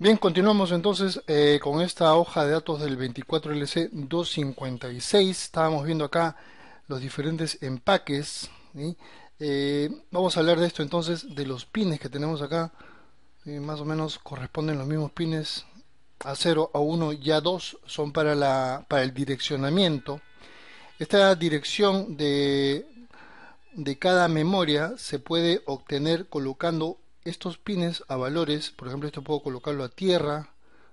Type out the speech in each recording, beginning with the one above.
Bien, continuamos entonces eh, con esta hoja de datos del 24LC 256. Estábamos viendo acá los diferentes empaques. Eh, vamos a hablar de esto entonces, de los pines que tenemos acá. más o menos corresponden los mismos pines a 0, a 1 y a 2 son para, la, para el direccionamiento. Esta dirección de, de cada memoria se puede obtener colocando estos pines a valores, por ejemplo, esto puedo colocarlo a tierra,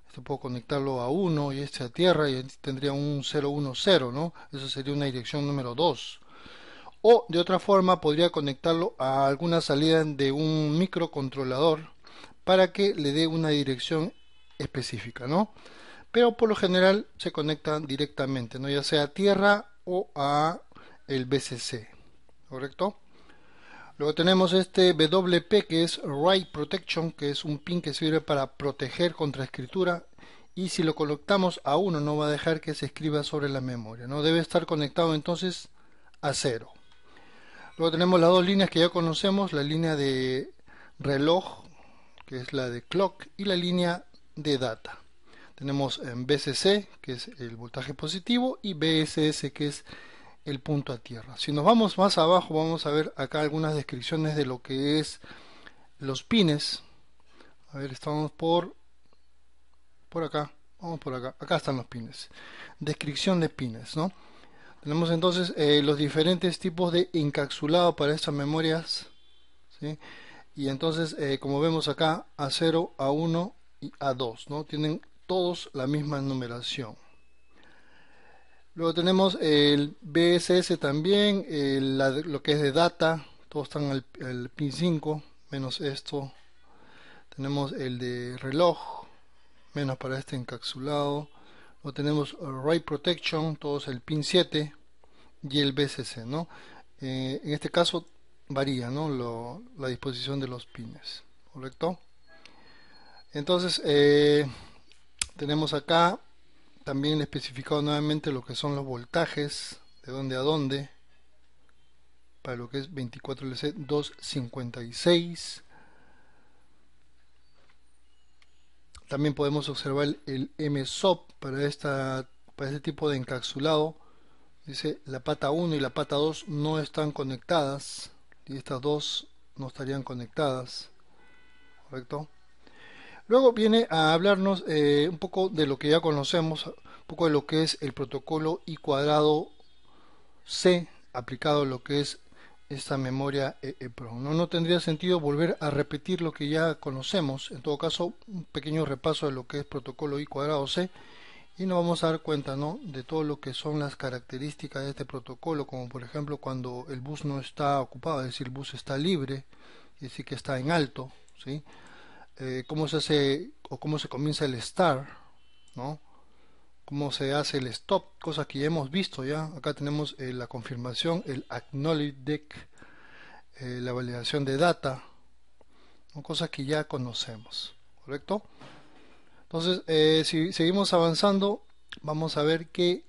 esto puedo conectarlo a 1 y este a tierra y este tendría un 010, ¿no? Eso sería una dirección número 2. O de otra forma podría conectarlo a alguna salida de un microcontrolador para que le dé una dirección específica, ¿no? Pero por lo general se conectan directamente, ¿no? Ya sea a tierra o a el BCC, ¿correcto? Luego tenemos este WP que es Write Protection, que es un pin que sirve para proteger contra escritura y si lo conectamos a uno no va a dejar que se escriba sobre la memoria, no debe estar conectado entonces a cero. Luego tenemos las dos líneas que ya conocemos, la línea de reloj, que es la de clock, y la línea de data. Tenemos en BCC, que es el voltaje positivo, y BSS, que es el punto a tierra. Si nos vamos más abajo, vamos a ver acá algunas descripciones de lo que es los pines. A ver, estamos por por acá, vamos por acá. Acá están los pines. Descripción de pines, ¿no? Tenemos entonces eh, los diferentes tipos de encapsulado para estas memorias, Y entonces, eh, como vemos acá, a 0, a 1 y a 2, ¿no? Tienen todos la misma numeración. Luego tenemos el BSS también, lo que es de data, todos están al pin 5, menos esto. Tenemos el de reloj, menos para este encapsulado. Luego tenemos Ray Protection, todos el pin 7 y el BSS, ¿no? Eh, en este caso varía, ¿no? la disposición de los pines, ¿correcto? Entonces, eh, tenemos acá también especificado nuevamente lo que son los voltajes de dónde a dónde para lo que es 24LC 256 también podemos observar el MSOP para, esta, para este tipo de encapsulado dice la pata 1 y la pata 2 no están conectadas y estas dos no estarían conectadas correcto Luego viene a hablarnos eh, un poco de lo que ya conocemos, un poco de lo que es el protocolo I cuadrado C aplicado a lo que es esta memoria EEPROM. No, tendría sentido volver a repetir lo que ya conocemos, en todo caso un pequeño repaso de lo que es protocolo I cuadrado C y nos vamos a dar cuenta ¿no? de todo lo que son las características de este protocolo, como por ejemplo cuando el bus no está ocupado, es decir, el bus está libre, es decir, que está en alto, ¿sí? Eh, cómo se hace o cómo se comienza el start, ¿no? Cómo se hace el stop, cosas que ya hemos visto ya. Acá tenemos eh, la confirmación, el acknowledge deck, eh, la validación de data, ¿no? cosas que ya conocemos, ¿correcto? Entonces, si seguimos avanzando, vamos a ver que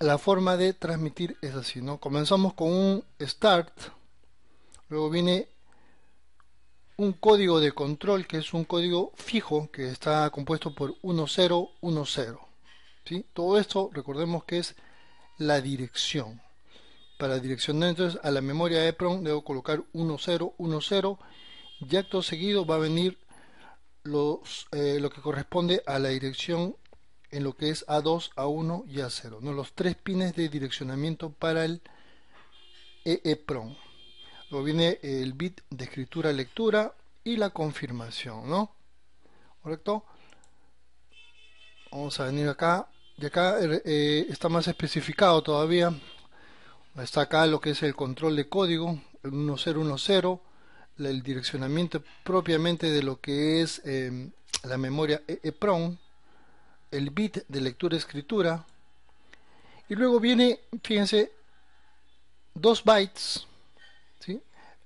la forma de transmitir es así, ¿no? Comenzamos con un start, luego viene un código de control que es un código fijo que está compuesto por 1010. ¿sí? Todo esto recordemos que es la dirección. Para direccionar entonces a la memoria EEPROM debo colocar 1010 y acto seguido va a venir los, eh, lo que corresponde a la dirección en lo que es A2, A1 y A0. ¿no? Los tres pines de direccionamiento para el EEPROM. Luego viene el bit de escritura-lectura y la confirmación, ¿no? ¿Correcto? Vamos a venir acá. Y acá eh, eh, está más especificado todavía. Está acá lo que es el control de código, el 1010, el direccionamiento propiamente de lo que es em, la memoria EPROM, e el bit de lectura-escritura. Y luego viene, fíjense, dos bytes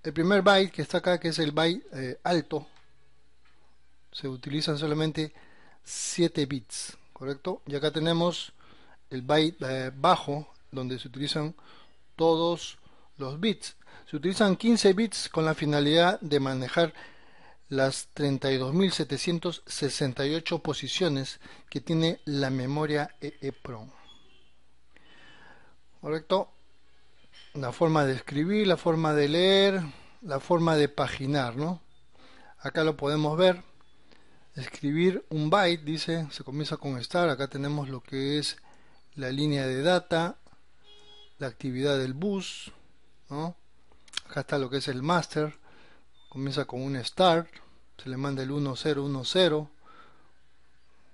el primer byte que está acá, que es el byte eh, alto, se utilizan solamente 7 bits, ¿correcto? Y acá tenemos el byte bajo, donde se utilizan todos los bits. Se utilizan 15 bits con la finalidad de manejar las 32.768 posiciones que tiene la memoria EEPROM. ¿Correcto? la forma de escribir, la forma de leer, la forma de paginar, ¿no? Acá lo podemos ver. Escribir un byte, dice, se comienza con estar. Acá tenemos lo que es la línea de data, la actividad del bus, ¿no? Acá está lo que es el master. Comienza con un start, se le manda el 1010,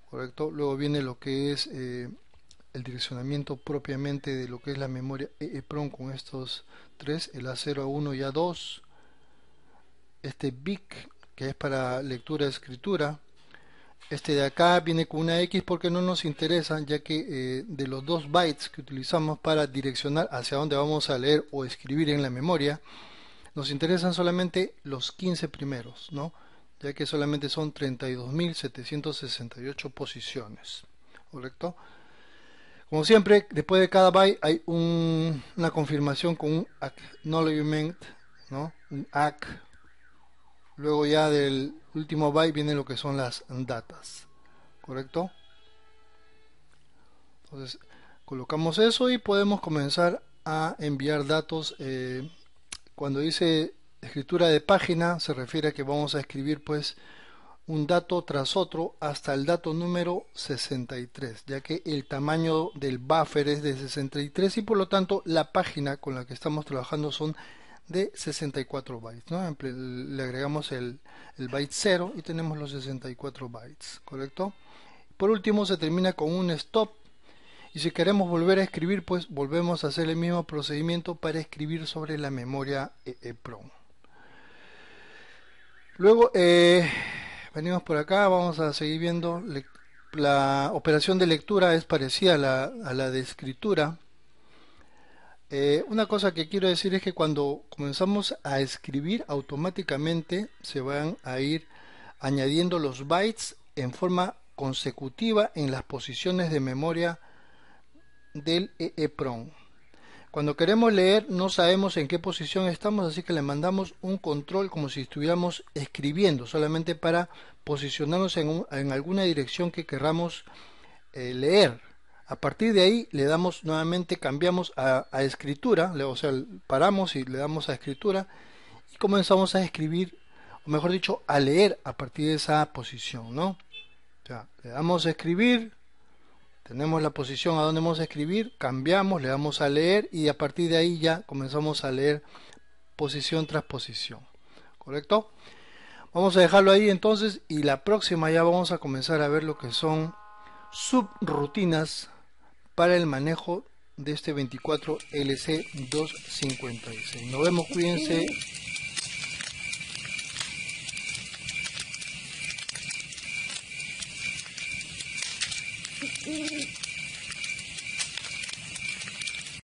¿correcto? Luego viene lo que es eh, el direccionamiento propiamente de lo que es la memoria EEPROM con estos tres, el A0, A1 y A2, este BIC que es para lectura-escritura, y este de acá viene con una X porque no nos interesa ya que eh, de los dos bytes que utilizamos para direccionar hacia dónde vamos a leer o escribir en la memoria, nos interesan solamente los 15 primeros, ¿no? ya que solamente son 32.768 posiciones, ¿correcto? Como siempre, después de cada byte hay una confirmación con un acknowledgement, ¿no? Un ACK. Luego ya del último byte viene lo que son las datas, ¿correcto? Entonces, colocamos eso y podemos comenzar a enviar datos. Eh, cuando dice escritura de página, se refiere a que vamos a escribir pues un dato tras otro hasta el dato número 63, ya que el tamaño del buffer es de 63 y por lo tanto la página con la que estamos trabajando son de 64 bytes. ¿no? Le agregamos el, el byte 0 y tenemos los 64 bytes, ¿correcto? Por último se termina con un stop y si queremos volver a escribir, pues volvemos a hacer el mismo procedimiento para escribir sobre la memoria EEPROM. Luego, eh, venimos por acá, vamos a seguir viendo. La operación de lectura es parecida a la, de escritura. Eh, una cosa que quiero decir es que cuando comenzamos a escribir automáticamente se van a ir añadiendo los bytes en forma consecutiva en las posiciones de memoria del EEPROM. Cuando queremos leer no sabemos en qué posición estamos, así que le mandamos un control como si estuviéramos escribiendo, solamente para posicionarnos en, alguna dirección que querramos eh, leer. A partir de ahí le damos nuevamente, cambiamos a, escritura, o sea, paramos y le damos a escritura y comenzamos a escribir, o mejor dicho, a leer a partir de esa posición, ¿no? O le damos a escribir, tenemos la posición a donde vamos a escribir, cambiamos, le damos a leer y a partir de ahí ya comenzamos a leer posición tras posición. ¿Correcto? Vamos a dejarlo ahí entonces y la próxima ya vamos a comenzar a ver lo que son subrutinas para el manejo de este 24 LC256. Nos vemos, cuídense.